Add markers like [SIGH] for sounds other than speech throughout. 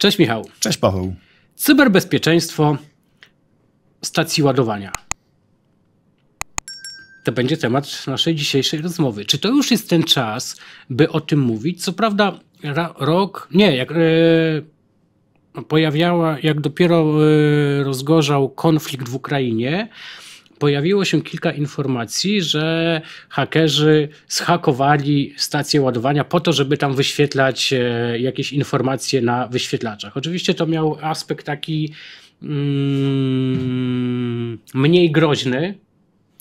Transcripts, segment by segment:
Cześć Michał. Cześć Paweł. Cyberbezpieczeństwo stacji ładowania. To będzie temat naszej dzisiejszej rozmowy. Czy to już jest ten czas, by o tym mówić? Co prawda, rok. Nie, jak. Yy pojawiała, jak dopiero e, rozgorzał konflikt w Ukrainie, pojawiło się kilka informacji, że hakerzy zhakowali stację ładowania po to, żeby tam wyświetlać e, jakieś informacje na wyświetlaczach. Oczywiście to miał aspekt taki mm, mniej groźny,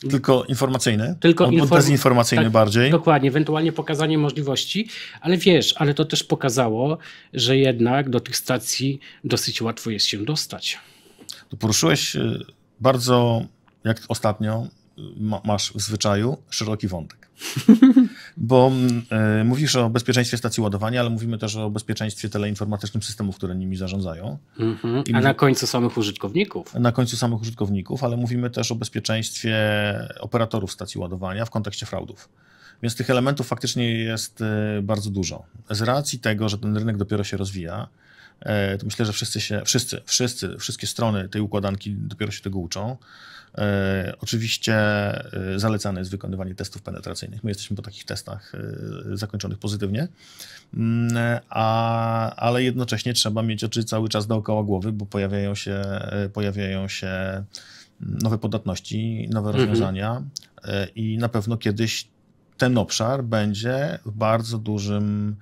tylko informacyjny? Tylko on, inform... dezinformacyjny tak, bardziej. Dokładnie, ewentualnie pokazanie możliwości, ale wiesz, ale to też pokazało, że jednak do tych stacji dosyć łatwo jest się dostać. Poruszyłeś e, bardzo jak ostatnio y, ma, masz w zwyczaju, szeroki wątek. [LAUGHS] Bo y, mówisz o bezpieczeństwie stacji ładowania, ale mówimy też o bezpieczeństwie teleinformatycznym systemów, które nimi zarządzają. Mm -hmm. A na końcu samych użytkowników. Na końcu samych użytkowników, ale mówimy też o bezpieczeństwie operatorów stacji ładowania w kontekście fraudów. Więc tych elementów faktycznie jest e, bardzo dużo. Z racji tego, że ten rynek dopiero się rozwija, e, to myślę, że wszyscy się, wszyscy, wszyscy, wszystkie strony tej układanki dopiero się tego uczą. E, oczywiście zalecane jest wykonywanie testów penetracyjnych. My jesteśmy po takich testach zakończonych pozytywnie, mm, a, ale jednocześnie trzeba mieć oczy cały czas dookoła głowy, bo pojawiają się, pojawiają się nowe podatności, nowe mhm. rozwiązania i na pewno kiedyś ten obszar będzie w bardzo dużym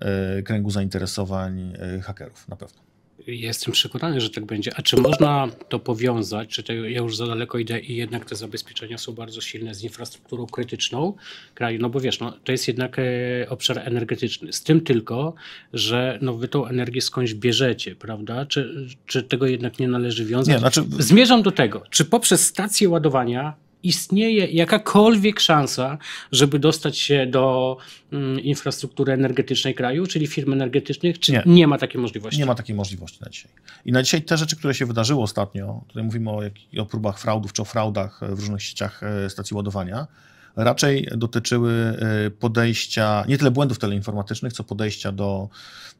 e, kręgu zainteresowań e, hakerów, na pewno. Jestem przekonany, że tak będzie. A czy można to powiązać? Czy to ja już za daleko idę i jednak te zabezpieczenia są bardzo silne z infrastrukturą krytyczną kraju? No bo wiesz, no, to jest jednak e, obszar energetyczny. Z tym tylko, że no, wy tą energię skądś bierzecie, prawda? Czy, czy tego jednak nie należy wiązać? Nie, znaczy... Zmierzam do tego, czy poprzez stacje ładowania istnieje jakakolwiek szansa, żeby dostać się do mm, infrastruktury energetycznej kraju, czyli firm energetycznych, czy nie. nie. ma takiej możliwości? Nie ma takiej możliwości na dzisiaj. I na dzisiaj te rzeczy, które się wydarzyły ostatnio, tutaj mówimy o, o próbach fraudów czy o fraudach e, w różnych sieciach e, stacji ładowania, raczej dotyczyły y, podejścia, nie tyle błędów teleinformatycznych, co podejścia do,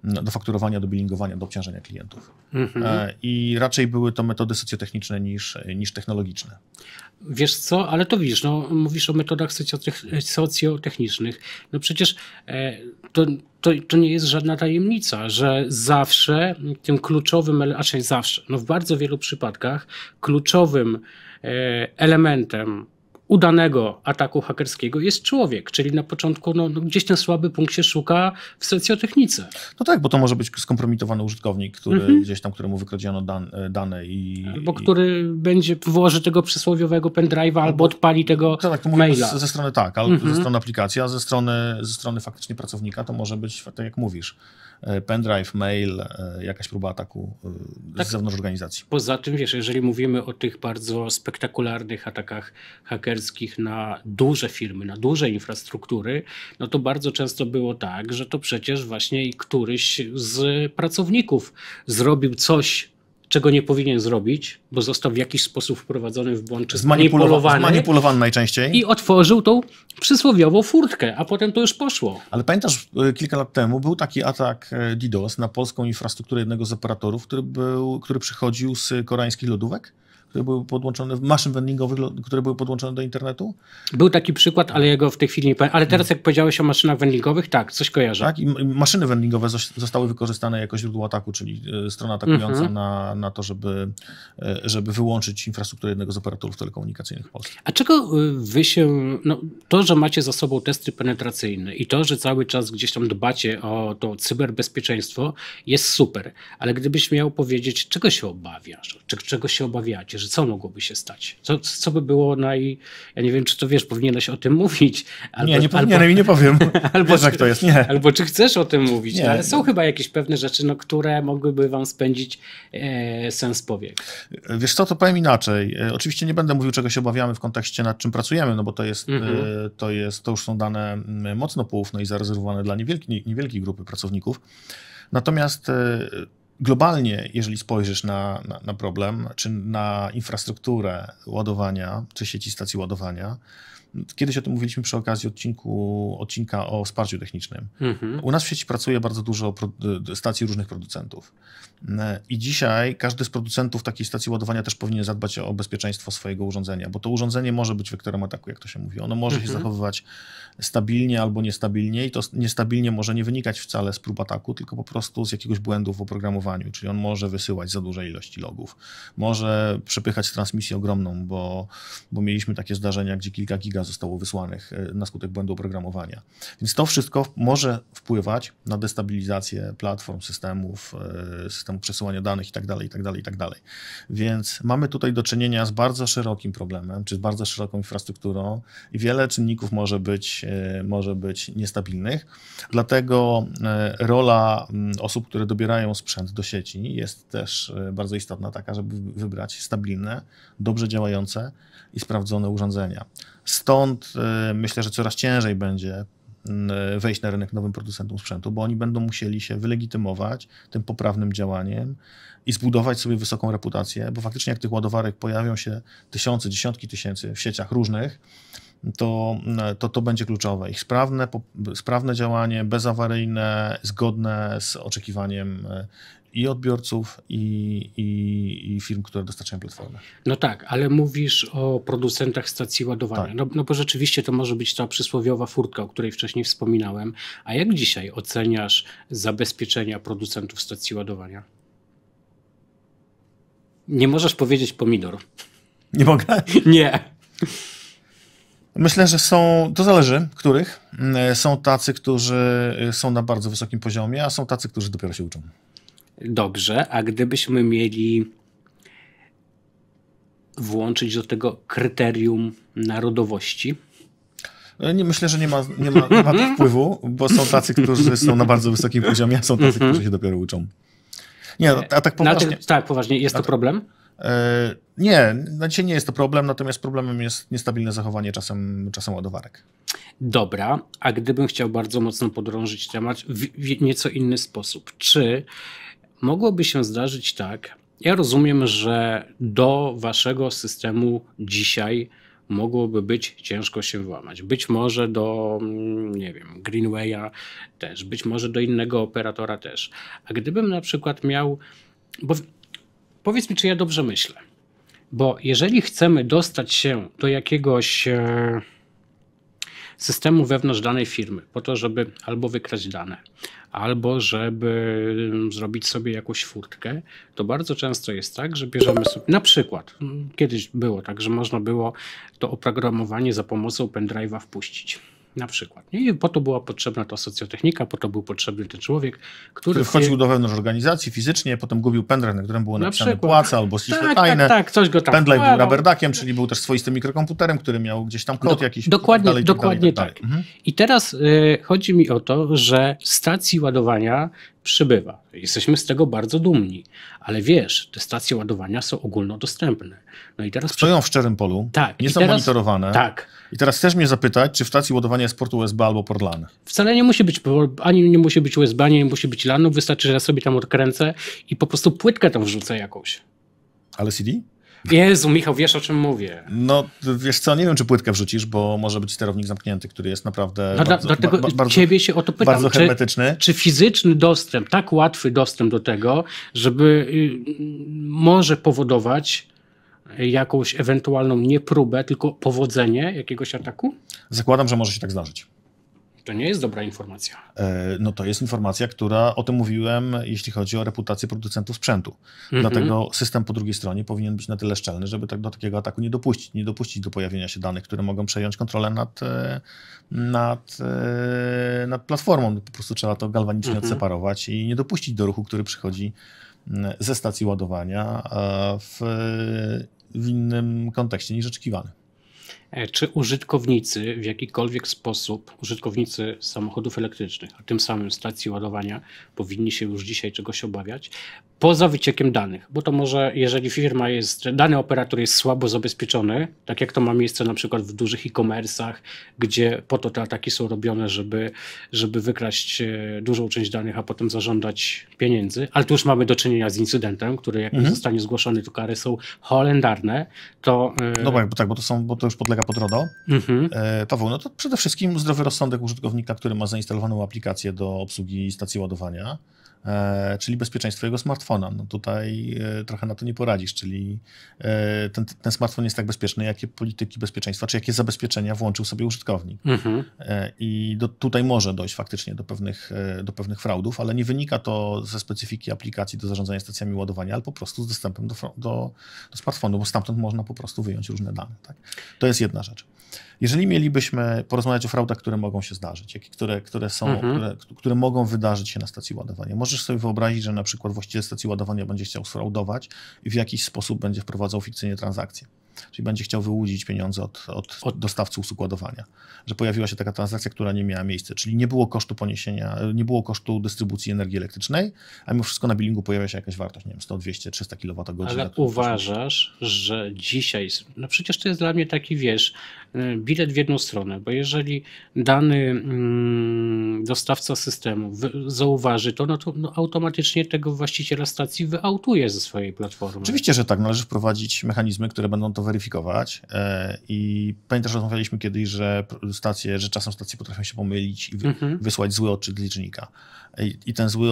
mm, do fakturowania, do billingowania, do obciążenia klientów. Mhm. E, I raczej były to metody socjotechniczne niż, niż technologiczne. Wiesz co, ale to widzisz, no, mówisz o metodach socjotechnicznych. No przecież e, to, to, to nie jest żadna tajemnica, że zawsze tym kluczowym, a znaczy zawsze, no w bardzo wielu przypadkach kluczowym e, elementem udanego ataku hakerskiego jest człowiek, czyli na początku no, no, gdzieś ten słaby punkt się szuka w socjotechnice. No tak, bo to może być skompromitowany użytkownik, który mhm. gdzieś tam, któremu wykradziono dan, e, dane i... Albo który i... będzie włoży tego przysłowiowego pendrive'a, albo, odpali tego to, tak, tak, to maila. Ze, ze strony tak, albo mhm. ze strony aplikacji, a ze strony, ze strony faktycznie pracownika to może być, tak jak mówisz, E, pendrive, mail, e, jakaś próba ataku e, tak, z zewnątrz organizacji. Poza tym, wiesz, jeżeli mówimy o tych bardzo spektakularnych atakach hakerskich na duże firmy, na duże infrastruktury, no to bardzo często było tak, że to przecież właśnie któryś z pracowników zrobił coś czego nie powinien zrobić, bo został w jakiś sposób wprowadzony w błąd czy zmanipulowany. Zmanipulowany najczęściej. I otworzył tą przysłowiową furtkę, a potem to już poszło. Ale pamiętasz, y, kilka lat temu był taki atak e, DDoS na polską infrastrukturę jednego z operatorów, który, był, który przychodził z koreańskich lodówek? które były podłączone, maszyn vendingowych, które były podłączone do internetu? Był taki przykład, ale jego w tej chwili nie pamiętam. Ale teraz hmm. jak powiedziałeś o maszynach vendingowych, tak, coś kojarzę. Tak, i maszyny vendingowe zostały wykorzystane jako źródło ataku, czyli e, strona atakująca mhm. na, na to, żeby, e, żeby wyłączyć infrastrukturę jednego z operatorów telekomunikacyjnych w Polsce. A czego y, wy się, no, to, że macie za sobą testy penetracyjne i to, że cały czas gdzieś tam dbacie o to cyberbezpieczeństwo jest super, ale gdybyś miał powiedzieć, czego się obawiasz, czy, czego się obawiacie, że co mogłoby się stać? Co, co by było naj... Ja nie wiem, czy to wiesz, powinieneś o tym mówić. Albo, nie, nie powinienem albo, i nie powiem. [LAUGHS] albo, wiesz, jak to jest, nie. Albo czy chcesz o tym mówić, nie, ale są nie. chyba jakieś pewne rzeczy, no, które mogłyby wam spędzić e, sens powiek. Wiesz co, to powiem inaczej. E, oczywiście nie będę mówił, czego się obawiamy w kontekście, nad czym pracujemy, no bo to jest, e, mhm. to, jest to już są dane mocno poufne i zarezerwowane dla niewielkiej, niewielkiej grupy pracowników. Natomiast e, globalnie, jeżeli spojrzysz na, na, na problem, czy na infrastrukturę ładowania, czy sieci stacji ładowania, Kiedyś o tym mówiliśmy przy okazji odcinku, odcinka o wsparciu technicznym. Mhm. U nas w sieci pracuje bardzo dużo stacji różnych producentów. E, I dzisiaj każdy z producentów takiej stacji ładowania też powinien zadbać o bezpieczeństwo swojego urządzenia, bo to urządzenie może być wektorem ataku, jak to się mówi. Ono może mhm. się zachowywać stabilnie albo niestabilnie i to niestabilnie może nie wynikać wcale z prób ataku, tylko po prostu z jakiegoś błędu w oprogramowaniu, czyli on może wysyłać za duże ilości logów, może przepychać transmisję ogromną, bo, bo mieliśmy takie zdarzenia, gdzie kilka giga zostało wysłanych e, na skutek błędu oprogramowania. Więc to wszystko może wpływać na destabilizację platform, systemów, e, systemu przesyłania danych itd., itd., itd. Więc mamy tutaj do czynienia z bardzo szerokim problemem, czy z bardzo szeroką infrastrukturą i wiele czynników może być, e, może być niestabilnych. Dlatego rola mm, osób, które dobierają sprzęt do sieci jest też bardzo istotna taka, żeby wybrać stabilne, dobrze działające i sprawdzone urządzenia. Stąd y, myślę, że coraz ciężej będzie y, wejść na rynek nowym producentom sprzętu, bo oni będą musieli się wylegitymować tym poprawnym działaniem i zbudować sobie wysoką reputację, bo faktycznie jak tych ładowarek pojawią się tysiące, dziesiątki tysięcy w sieciach różnych, to to, to będzie kluczowe. Ich sprawne, sprawne działanie, bezawaryjne, zgodne z oczekiwaniem e, i odbiorców, i, i, i, firm, które dostarczają platformy. No tak, ale mówisz o producentach stacji ładowania. Tak. No, no bo rzeczywiście to może być ta przysłowiowa furtka, o której wcześniej wspominałem. A jak dzisiaj oceniasz zabezpieczenia producentów stacji ładowania? Nie możesz powiedzieć pomidor. Nie mogę? [LAUGHS] Nie. Myślę, że są, to zależy, których. Mm, e, są tacy, którzy e, są na bardzo wysokim poziomie, a są tacy, którzy dopiero się uczą. Dobrze, a gdybyśmy mieli włączyć do tego kryterium narodowości? E, nie, myślę, że nie ma, nie, ma, nie ma [LAUGHS] wpływu, bo są tacy, którzy są na bardzo wysokim [LAUGHS] poziomie, a są tacy, którzy się mhm. dopiero uczą. Nie, no, a tak poważnie. tak, poważnie, jest to tak- problem? E, nie, na znaczy dzisiaj nie jest to problem, natomiast problemem jest niestabilne zachowanie czasem, czasem ładowarek. Dobra, a gdybym chciał bardzo mocno podrążyć temat w nieco inny sposób, czy mogłoby się zdarzyć tak, ja rozumiem, że do waszego systemu dzisiaj mogłoby być ciężko się włamać. Być może do, mm, nie wiem, Greenwaya też, być może do innego operatora też. A gdybym na przykład miał, bo powiedz mi, czy ja dobrze myślę. Bo jeżeli chcemy dostać się do jakiegoś e, systemu wewnątrz danej firmy, po to, żeby albo wykraść dane, albo żeby mm, zrobić sobie jakąś furtkę, to bardzo często jest tak, że bierzemy sobie, na przykład, mm, kiedyś było tak, że można było to oprogramowanie za pomocą pendrive'a wpuścić na przykład. Nie? I po to była potrzebna ta socjotechnika, po to był potrzebny ten człowiek, który... który wchodził do wewnątrz organizacji fizycznie, potem gubił pendrive, na którym było na napisane przykład. płaca albo ściśle tak, tak tajne. Tak, tak, coś go tam Pendrive był raberdakiem, czyli był też swoistym mikrokomputerem, który miał gdzieś tam kod do, jakiś. Tak dokładnie, dalej, tak dokładnie dalej, tak. Mhm. I teraz y, chodzi mi o to, że stacji ładowania przybywa. Jesteśmy z tego bardzo dumni, ale wiesz, te stacje ładowania są ogólnodostępne. No i teraz Stoją w szczerym polu, tak, nie są teraz, monitorowane. Tak. I teraz chcesz mnie zapytać, czy w stacji ładowania jest port USB albo port LAN? Wcale nie musi być, ani nie musi być USB, ani nie musi być LAN, wystarczy, że ja sobie tam odkręcę i po prostu płytkę tam wrzucę jakąś. Ale CD? Jezu, Michał, wiesz o czym mówię. No, wiesz co, nie wiem, czy płytkę wrzucisz, bo może być sterownik zamknięty, który jest naprawdę no, bardzo, dlatego ba, bardzo, ciebie się o to pytam. Bardzo hermetyczny. Czy, czy, fizyczny dostęp, tak łatwy dostęp do tego, żeby y, może powodować jakąś ewentualną nie próbę, tylko powodzenie jakiegoś ataku? Zakładam, że może się tak zdarzyć. To nie jest dobra informacja. E, no to jest informacja, która, o tym mówiłem, jeśli chodzi o reputację producentów sprzętu. Mm -hmm. Dlatego system po drugiej stronie powinien być na tyle szczelny, żeby tak, do takiego ataku nie dopuścić. Nie dopuścić do pojawienia się danych, które mogą przejąć kontrolę nad, e, nad, e, nad platformą. Po prostu trzeba to galwanicznie mm -hmm. odseparować i nie dopuścić do ruchu, który przychodzi ze stacji ładowania w, w innym kontekście niż oczekiwany. E, czy użytkownicy w jakikolwiek sposób, użytkownicy samochodów elektrycznych, a tym samym stacji ładowania, powinni się już dzisiaj czegoś obawiać, poza wyciekiem danych, bo to może, jeżeli firma jest, dany operator jest słabo zabezpieczony, tak jak to ma miejsce na przykład w dużych e-commerce'ach, gdzie po to te ataki są robione, żeby, żeby wykraść e, dużą część danych, a potem zażądać pieniędzy, ale tu już mamy do czynienia z incydentem, który jak mhm. zostanie zgłoszony, to kary są holendarne, to... E, no bo tak, bo to są, bo to już podlega kolega pod RODO, mhm. E, Paweł, no to przede wszystkim zdrowy rozsądek użytkownika, który ma zainstalowaną aplikację do obsługi stacji ładowania. E, czyli bezpieczeństwo jego smartfona. No tutaj e, trochę na to nie poradzisz, czyli e, ten, ten smartfon jest tak bezpieczny, jakie polityki bezpieczeństwa, czy jakie zabezpieczenia włączył sobie użytkownik. Mhm. I do, tutaj może dojść faktycznie do pewnych, do pewnych fraudów, ale nie wynika to ze specyfiki aplikacji do zarządzania stacjami ładowania, ale po prostu z dostępem do, do, do smartfonu, bo stamtąd można po prostu wyjąć różne dane. Tak? To jest jedna rzecz. Jeżeli mielibyśmy porozmawiać o fraudach, które mogą się zdarzyć, jakie, które, które, są, mhm. które, które mogą wydarzyć się na stacji ładowania, może możesz sobie wyobrazić, że na przykład właściciel stacji ładowania będzie chciał sfraudować i w jakiś sposób będzie wprowadzał fikcyjnie transakcję czyli będzie chciał wyłudzić pieniądze od, od, od usług ładowania. Że pojawiła się taka transakcja, która nie miała miejsca, czyli nie było kosztu poniesienia, nie było kosztu dystrybucji energii elektrycznej, a mimo wszystko na billingu pojawia się jakaś wartość, nie wiem, 100, 200, 300 kWh. Ale uważasz, że dzisiaj, no przecież to jest dla mnie taki, wiesz, y, bilet w jedną stronę, bo jeżeli dany mm, dostawca systemu zauważy to, no to no automatycznie tego właściciela stacji wyautuje ze swojej platformy. Oczywiście, że tak, należy wprowadzić mechanizmy, które będą to weryfikować. E, I pamiętasz, rozmawialiśmy kiedyś, że stacje, że czasem stacje potrafią się pomylić i mhm. wysłać zły odczyt z licznika. E, I, ten zły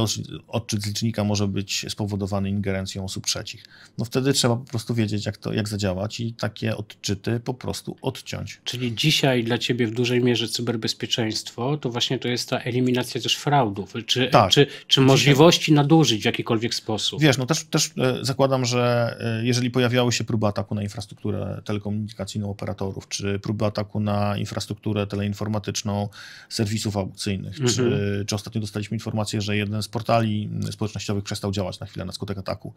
odczyt z licznika może być spowodowany ingerencją osób trzecich. No wtedy trzeba po prostu wiedzieć, jak, to, jak zadziałać i takie odczyty po prostu odciąć. Czyli dzisiaj dla ciebie w dużej mierze cyberbezpieczeństwo to właśnie to jest ta eliminacja też fraudów, czy, tak. czy, czy możliwości nadużyć w jakikolwiek sposób. Wiesz, no też, też e, zakładam, że jeżeli pojawiały się próby ataku na infrastrukturę, infrastrukturę telekomunikacyjną operatorów, czy próby ataku na infrastrukturę teleinformatyczną serwisów aukcyjnych, czy, mhm. czy ostatnio dostaliśmy informację, że jeden z portali społecznościowych przestał działać na chwilę na skutek ataku,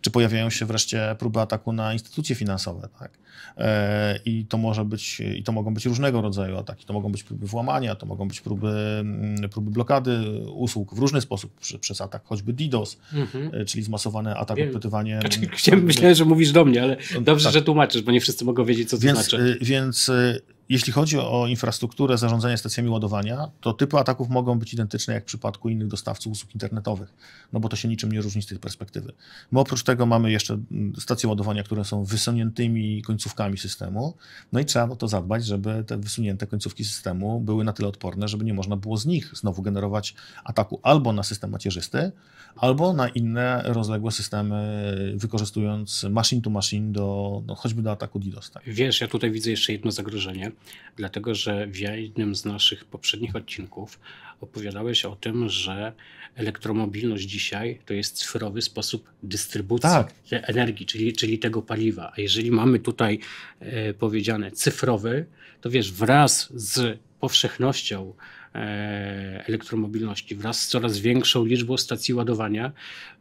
czy pojawiają się wreszcie próby ataku na instytucje finansowe, tak? E, I to może być, i to mogą być różnego rodzaju ataki, to mogą być próby włamania, to mogą być próby, mm, próby blokady usług w różny sposób przy, przez atak, choćby DDoS, mhm. e, czyli zmasowane atak, Wiem. odpytywanie. Znaczy, chciałem, myślałem, że mówisz do mnie, ale no, dobrze, tak. że tłumaczysz wytłumaczysz, bo nie wszyscy mogą wiedzieć, co to więc, znaczy. Y, więc y, jeśli chodzi o infrastrukturę zarządzania stacjami ładowania, to typy ataków mogą być identyczne jak w przypadku innych dostawców usług internetowych, no bo to się niczym nie różni z tej perspektywy. My oprócz tego mamy jeszcze mm, stacje ładowania, które są wysuniętymi końcówkami systemu, no i trzeba o to zadbać, żeby te wysunięte końcówki systemu były na tyle odporne, żeby nie można było z nich znowu generować ataku albo na system macierzysty, albo na inne rozległe systemy, wykorzystując machine to machine do, no, choćby do ataku DDoS. Tak? Wiesz, ja tutaj widzę jeszcze jedno zagrożenie dlatego że w jednym z naszych poprzednich odcinków opowiadałeś o tym, że elektromobilność dzisiaj to jest cyfrowy sposób dystrybucji tak. energii, czyli, czyli tego paliwa. A jeżeli mamy tutaj e, powiedziane cyfrowy, to wiesz, wraz z powszechnością E, elektromobilności wraz z coraz większą liczbą stacji ładowania,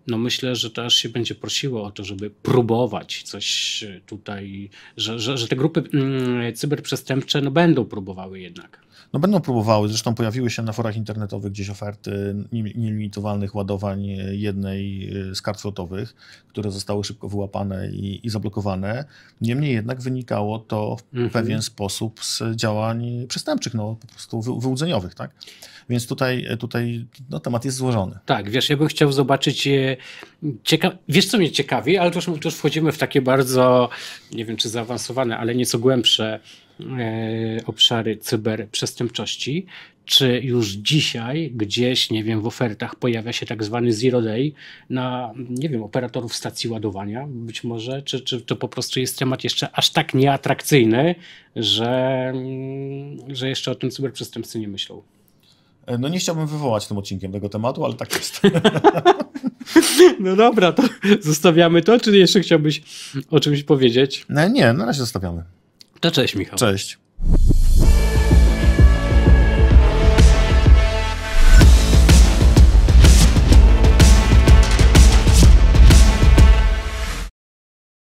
no myślę, że też się będzie prosiło o to, żeby próbować coś e, tutaj, że, że, że te grupy mm, cyberprzestępcze no będą próbowały jednak no będą próbowały, zresztą pojawiły się na forach internetowych gdzieś oferty nielimitowalnych ładowań e, jednej e, z kart flotowych, które zostały szybko wyłapane i, i zablokowane. Niemniej jednak wynikało to w mhm. pewien sposób z działań przestępczych, no po prostu wy, wyłudzeniowych, tak? Więc tutaj, e, tutaj no, temat jest złożony. Tak, wiesz, ja bym chciał zobaczyć. Cieka... Wiesz, co mnie ciekawi, ale to już, to już wchodzimy w takie bardzo, nie wiem czy zaawansowane, ale nieco głębsze E, obszary cyberprzestępczości. Czy już dzisiaj gdzieś, nie wiem, w ofertach pojawia się tak zwany zero day na, nie wiem, operatorów stacji ładowania być może, czy, czy to po prostu jest temat jeszcze aż tak nieatrakcyjny, że, mm, że jeszcze o tym cyberprzestępcy nie myślą? E, no nie chciałbym wywołać tym odcinkiem tego tematu, ale tak jest. [LAUGHS] No dobra, to zostawiamy to, czy jeszcze chciałbyś o czymś powiedzieć? No nie, na razie zostawiamy. To cześć Michał. Cześć.